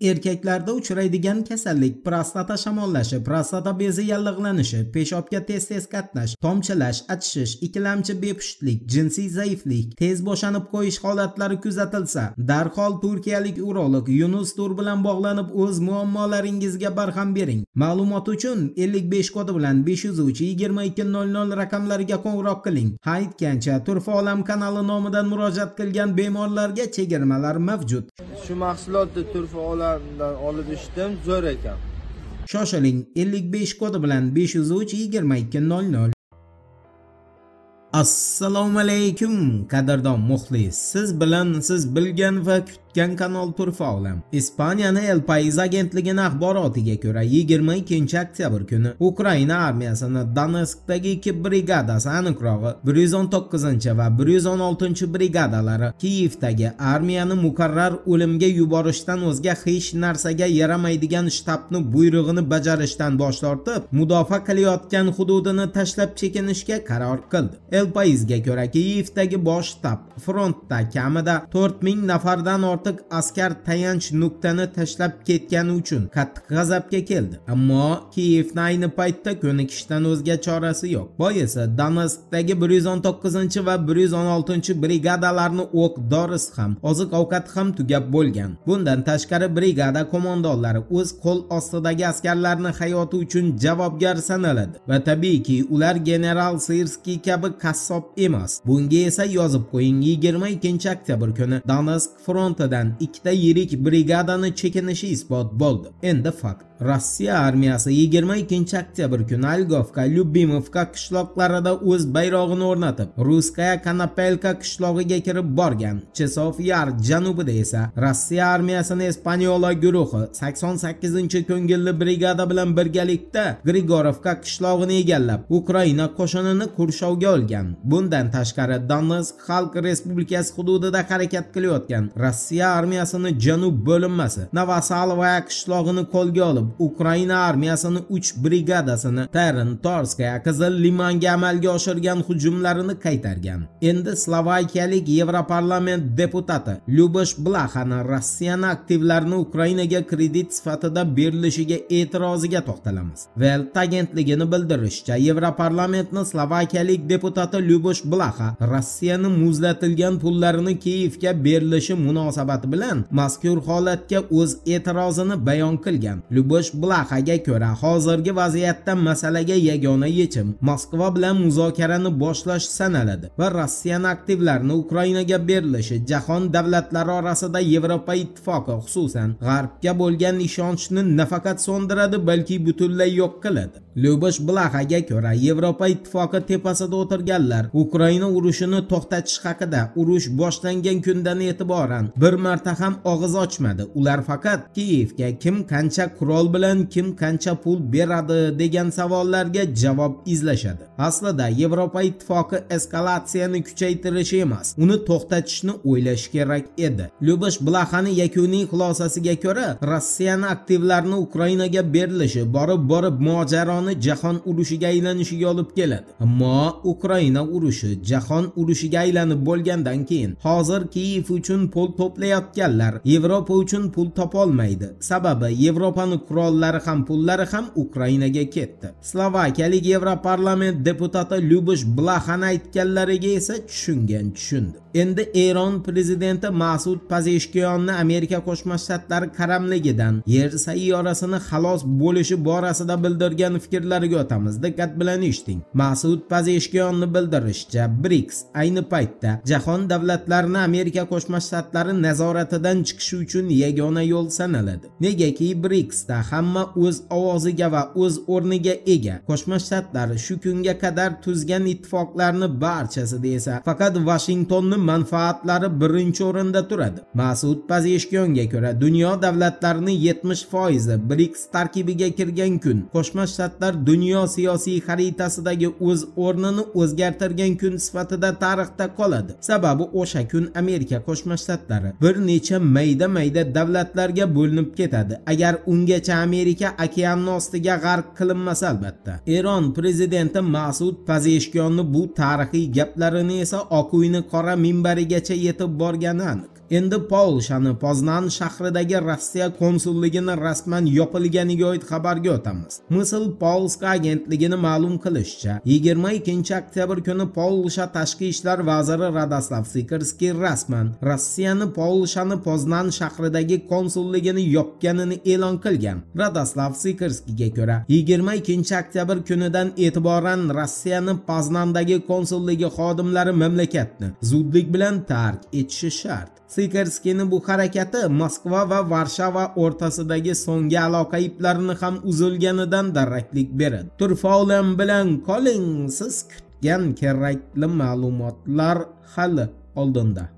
Erkaklarda uchraydigan kasallik prostata shamollashi, prostata bezi yallig'lanishi, peshobga tez-tez qatnash, tomchilash, achishish, ikkilamchi bepushtlik, jinsiy zaiflik, tez bo'shanib qo'yish holatlari kuzatilsa, darhol turkiyalik urolog Yunus Tur bilan bog'lanib o'z muammolaringizga barham bering. Ma'lumot uchun 55 kodi bilan 503-2200 raqamlariga qo'ng'iroq qiling. Haytgancha Turfa olam kanali nomidan murojaat qilgan bemorlarga chegirmalar mavjud. shu mahsulotni turfa olamdan olib ishdim zo'r ekan shoshiling ellik besh kodi bilan besh yuz uch yigirma ikki nol nol assalomu alaykum qadrdon muxlis siz bilan siz bilgan va kutgan topgan kanal Turfaolam. Ispaniyani El Pais agentligini axborotiga ko'ra 22 oktyabr kuni Ukraina armiyasini Donetskdagi ikki brigadasi aniqrog'i 119 va 116 brigadalari Kiyevdagi armiyani mukarrar o'limga yuborishdan o'zga hech narsaga yaramaydigan shtabni buyrug'ini bajarishdan bosh tortib, mudofaa qilayotgan hududini tashlab chekinishga qaror qildi. El Paisga ko'ra Kiyevdagi bosh shtab frontda kamida 4000 nafardan ortiq ortiq askar tayanch nuqtani tashlab ketgani uchun qattiq g'azabga keldi ammo kiyevni ayni paytda ko'nikishdan o'zga chorasi yo'q esa damaskdagi bir yuz o'n to'qqizinchi va bir yuz o'n oltinchi brigadalarni o'q dorisi ham oziq ovqat ham tugab bo'lgan bundan tashqari brigada qo'mondonlari o'z qo'l ostidagi askarlarni hayoti uchun javobgar sanaladi va tabiiyki ular general sirskiy kabi qassob emas bunga esa yozib qo'ying yigirma ikkinchi oktyabr kuni donask fronti Rossiyadan ikkita yirik brigadani chekinishi isbot bo'ldi. Endi fakt rossiya armiyasi 22 oktyabr kuni algovka lyubimovka qishloqlarida o'z bayrog'ini o'rnatib ruskaya kanapelka qishlog'iga kirib borgan chesov yar janubida esa rossiya armiyasini espanyola guruhi 88 ko'ngilli brigada bilan birgalikda grigorovka qishlog'ini egallab ukraina qo'shinini qurshovga olgan bundan tashqari donetsk xalq respublikasi hududida harakat qilayotgan rossiya armiyasini janub bo'linmasi novosalvaya qishlog'ini qo'lga olib Ukraina armiyasini 3 brigadasini Tern, Torskaya, Qizil limanga amalga oshirgan hujumlarini qaytargan. Endi Slovakiyalik Yevroparlament deputati Lyubosh Blaxani Rossiyani aktivlarini Ukrainaga kredit sifatida berilishiga e'tiroziga to'xtalamiz. Welt agentligini bildirishcha, Yevroparlamentni Slovakiyalik deputati Lyubosh Blaxa Rossiyani muzlatilgan pullarini Kiyevga berilishi munosabati bilan mazkur holatga o'z e'tirozini bayon qilgan. Lyubosh bo'lish Blakaga ko'ra hozirgi vaziyatda masalaga yagona yechim Moskva bilan muzokarani boshlash sanaladi va rossiyani aktivlarini Ukrainaga berilishi jahon davlatlari orasida Yevropa ittifoqi xususan G'arbga bo'lgan ishonchni nafaqat so'ndiradi, balki butunlay yo'q qiladi. Lyubosh Blakaga ko'ra Yevropa ittifoqi tepasida o'tirganlar Ukraina urushini to'xtatish haqida urush boshlangan kundan e'tiboran bir marta ham og'iz ochmadi. Ular faqat Kiyevga kim qancha qurol bilan kim qancha pul beradi degan savollarga javob izlashadi aslida yevropa ittifoqi eskalatsiyani kuchaytirish emas uni to'xtatishni o'ylashi kerak edi lyubish blaxani yakuniy xulosasiga ko'ra rossiyani aktivlarini ukrainaga berilishi borib borib mojaroni jahon urushiga aylanishiga olib keladi ammo ukraina urushi jahon urushiga aylanib bo'lgandan keyin hozir kiyev uchun pul to'playotganlar yevropa uchun pul topolmaydi sababi yevropani qurollari ham pullari ham Ukrainaga ketdi. Slovakiyalik Yevroparlament deputati Lyubosh Blaxan aytganlariga esa tushungan tushundi. Endi Eron prezidenti Masud Pazeshkiyanni Amerika Qo'shma Shtatlari qaramligidan yer sayyorasini xalos bo'lishi borasida bildirgan fikrlariga o'tamiz. Diqqat bilan eshiting. Masud Pazeshkiyonni bildirishicha, BRICS ayni paytda jahon davlatlarini Amerika Qo'shma Shtatlari nazoratidan chiqishi uchun yagona yo'l sanaladi. Negaki BRICSda hamma o'z ovoziga va o'z o'rniga ega qo'shma shtatlar shu kunga qadar tuzgan ittifoqlarni barchasida esa faqat vashingtonni manfaatlari birinchi o'rinda turadi masud pazeshkonga ko'ra dunyo davlatlarini 70 foizi briks tarkibiga kirgan kun qo'shma shtatlar dunyo siyosiy xaritasidagi o'z o'rnini o'zgartirgan kun sifatida tarixda qoladi sababi o'sha kun amerika qo'shma shtatlari bir necha mayda mayda davlatlarga bo'linib ketadi agar ungacha hozircha amerika okean ostiga g'arq qilinmasa albatta eron prezidenti masud pazeshkonni bu tarixiy gaplarini esa oq uyni qora minbarigacha yetib borgani aniq endi shani poznan shahridagi rossiya konsulligini rasman yopilganiga oid xabarga o'tamiz misl polska agentligini ma'lum qilishicha 22 oktyabr kuni polsha tashqi ishlar vaziri radoslav Sikorski rasman rossiyani polshani poznan shahridagi konsulligini yopganini e'lon qilgan radoslav Sikorskiga ko'ra 22 oktyabr kunidan e'tiboran rossiyani poznandagi konsulligi xodimlari mamlakatni zudlik bilan tark etishi shart Sikerskini bu harakati Moskva va Varshava o'rtasidagi so'nggi aloqa iplarini ham uzilganidan daraklik beradi. Turfolam bilan Collins siz kutgan kerakli ma'lumotlar hali oldinda.